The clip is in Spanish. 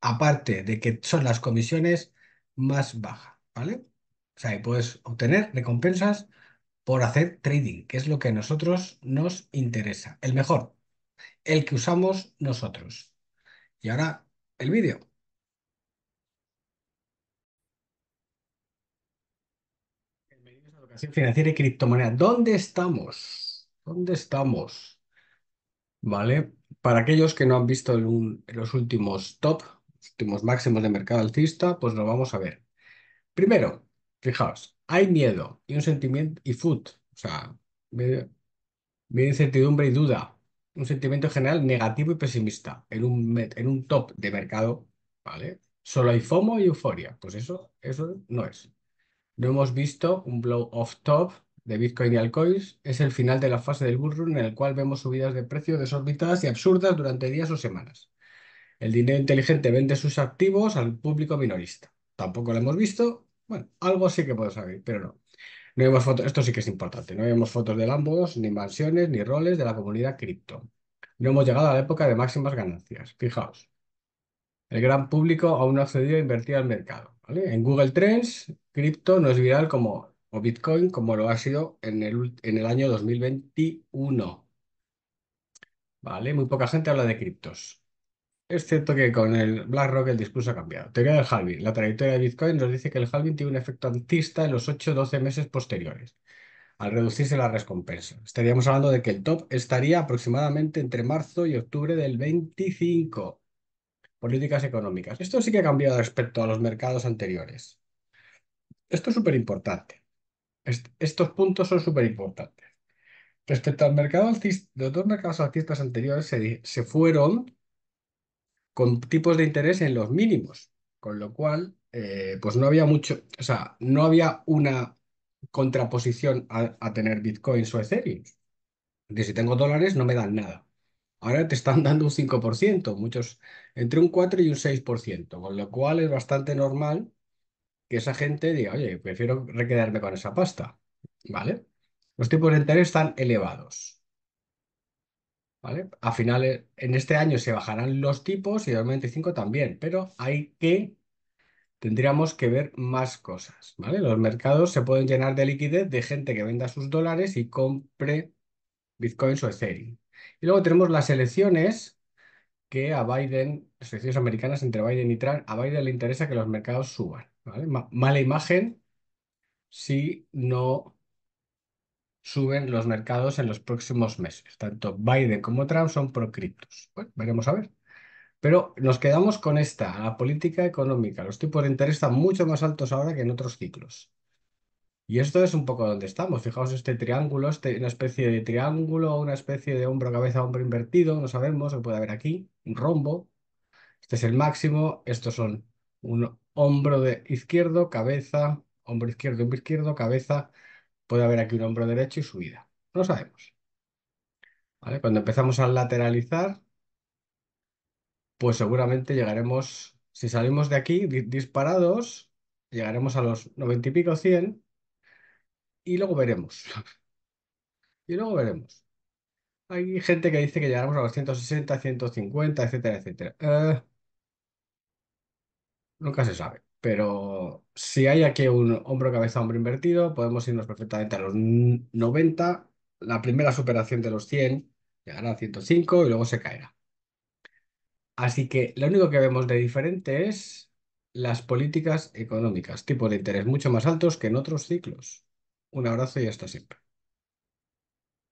aparte de que son las comisiones más bajas, ¿vale? O sea, puedes obtener recompensas por hacer trading, que es lo que a nosotros nos interesa, el mejor, el que usamos nosotros. Y ahora el vídeo. Bienvenidos a Educación Financiera y Criptomoneda. ¿Dónde estamos? ¿Dónde estamos? ¿Vale? Para aquellos que no han visto en los últimos top, últimos máximos de mercado alcista, pues lo vamos a ver. Primero, fijaos, hay miedo y un sentimiento y food, o sea, medio, incertidumbre y duda, un sentimiento general negativo y pesimista en un, en un top de mercado, ¿vale? Solo hay FOMO y euforia, pues eso, eso no es. No hemos visto un blow off top de Bitcoin y altcoins, es el final de la fase del burro en el cual vemos subidas de precio desorbitadas y absurdas durante días o semanas. El dinero inteligente vende sus activos al público minorista. Tampoco lo hemos visto. Bueno, algo sí que puedo saber, pero no. No fotos, esto sí que es importante. No vemos fotos de Lambos, ni mansiones, ni roles de la comunidad cripto. No hemos llegado a la época de máximas ganancias. Fijaos. El gran público aún no ha accedido a invertir al mercado. En Google Trends, cripto no es viral como, o Bitcoin como lo ha sido en el, en el año 2021. ¿Vale? Muy poca gente habla de criptos. Es cierto que con el BlackRock el discurso ha cambiado. Teoría del halving. La trayectoria de Bitcoin nos dice que el halving tiene un efecto antista en los 8-12 meses posteriores, al reducirse la recompensa. Estaríamos hablando de que el top estaría aproximadamente entre marzo y octubre del 25. Políticas económicas. Esto sí que ha cambiado respecto a los mercados anteriores. Esto es súper importante. estos puntos son súper importantes. Respecto al mercado alcista, los dos mercados alcistas anteriores se, se fueron con tipos de interés en los mínimos, con lo cual, eh, pues no había mucho, o sea, no había una contraposición a, tener bitcoins o Ethereum. De si tengo dólares no me dan nada. Ahora te están dando un 5%, muchos entre un 4 y un 6%, con lo cual es bastante normal que esa gente diga, oye, prefiero quedarme con esa pasta, ¿vale? Los tipos de interés están elevados. A finales, en este año se bajarán los tipos y 2025 también, pero hay que, tendríamos que ver más cosas, ¿vale? Los mercados se pueden llenar de liquidez de gente que venda sus dólares y compre bitcoins o Ethereum. Y luego tenemos las elecciones que a Biden, las elecciones americanas entre Biden y Trump, a Biden le interesa que los mercados suban, mala imagen si no suben los mercados en los próximos meses. Tanto Biden como Trump son pro-criptos. Bueno, veremos a ver. Pero nos quedamos con esta, la política económica. Los tipos de interés están mucho más altos ahora que en otros ciclos. Y esto es un poco donde estamos. Fijaos este triángulo, este, una especie de triángulo, una especie de hombro-cabeza-hombro invertido, no sabemos, se puede haber aquí, un rombo. Este es el máximo, estos son un hombro de izquierdo, cabeza, hombro izquierdo, hombro izquierdo, cabeza, Puede haber aquí un hombro derecho y subida. No sabemos. Cuando empezamos a lateralizar, pues seguramente llegaremos, si salimos de aquí disparados, llegaremos a los 90 y pico, 100, y luego veremos. y luego veremos. Hay gente que dice que llegaremos a los 160, 150, etcétera, etcétera. Eh, nunca se sabe pero si hay aquí un hombro-cabeza-hombro invertido, podemos irnos perfectamente a los 90, la primera superación de los 100 llegará a 105 y luego se caerá. Así que lo único que vemos de diferente es las políticas económicas, tipo de interés mucho más altos que en otros ciclos. Un abrazo y hasta siempre.